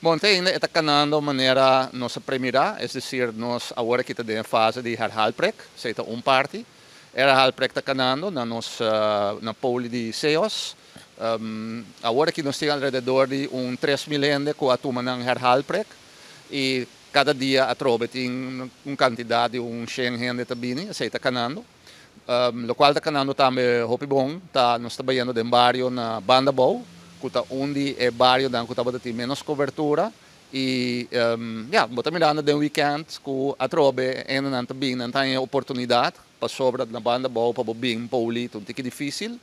Bom, ainda está canando maneira nossa primeira, é dizer, nós agora que estamos em fase de herhalprek, se um parte, herhalprek está canando na nossa na pole de CEOs. Um, agora que nós temos alrededor de um 3 milhões com a turma na herhalprek e cada dia a trova tem um quantidade de um 100 gente também, se está Um, o qual está canando também, Hopi Bom, está, nós trabalhando em barrio na Banda Bow, onde é bairro onde Cotabamba tem menos cobertura e um, ehm, yeah, bota mirando de um weekend com a trobe e não tem não tem oportunidade para sobra na banda boa para bem pauli um que difícil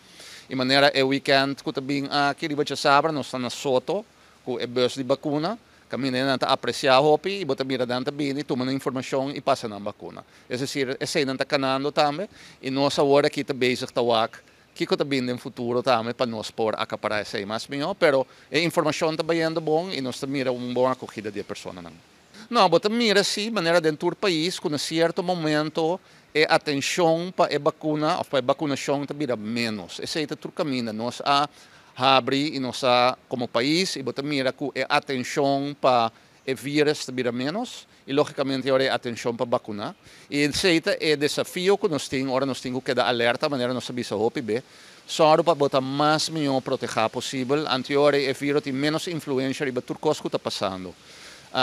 e maneira é weekend com também aqui riba de sabra nós estamos soto com é bus de vacuna caminhando nanta apreciar hopi e bota mira nanta bem e toma a informação e passa na vacuna é dizer é sei nanta canando também e nossa hora aqui tá basic tá wac Kiko também no futuro também para nós por acaparar isso aí mais melhor, pero a informação está anda bom e nós temos uma boa acolhida de pessoas. Não, não mas mira sim, maneira dentro do país, com um certo momento, a atenção para a vacuna, ou para a vacunação também era menos. Esse é o caminho, nós a abrir e nós a, como país, e mira com a atenção para é vírus vira menos e logicamente agora é atenção para vacinar e aceita é desafio que nós temos agora nós temos que dar alerta maneira nós sabemos o OPB só para botar mais melhor proteger possível anterior é vírus tem menos influência e bater coisas que está passando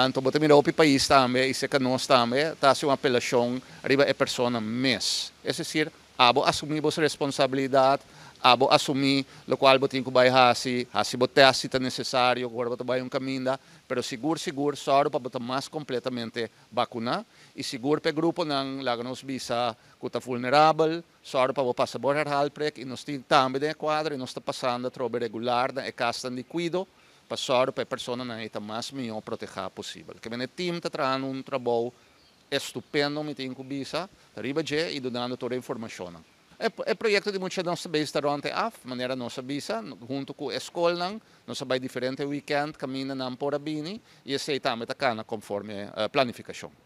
então botar o país também e se que nós também está se uma apelação riba é pessoa mês é dizer abo assumimos responsabilidade abo assumí lo qual botin cubai hasi hasi bote hasi tan necessário agora botar vai um caminho pero seguro seguro soro para botar mais completamente vacuna e seguro pe grupo não lagnos visa cuta vulnerável soro para o passaporte halprek e nós tem tambe de quadro e nós está passando a trobe regular da e castan de cuido para soro para persona na eta mais melhor proteger possível que vem time está trazendo um trabalho estupendo me tem visa arriba je e dando toda a informação E, projektet je mogoče naš bejsta ronte af, manera naša bisa, hunto ku eskolnang, naša baj diferente weekend, kamina nam porabini, je sej tam, je taka na konforme uh, eh, planifikacijon.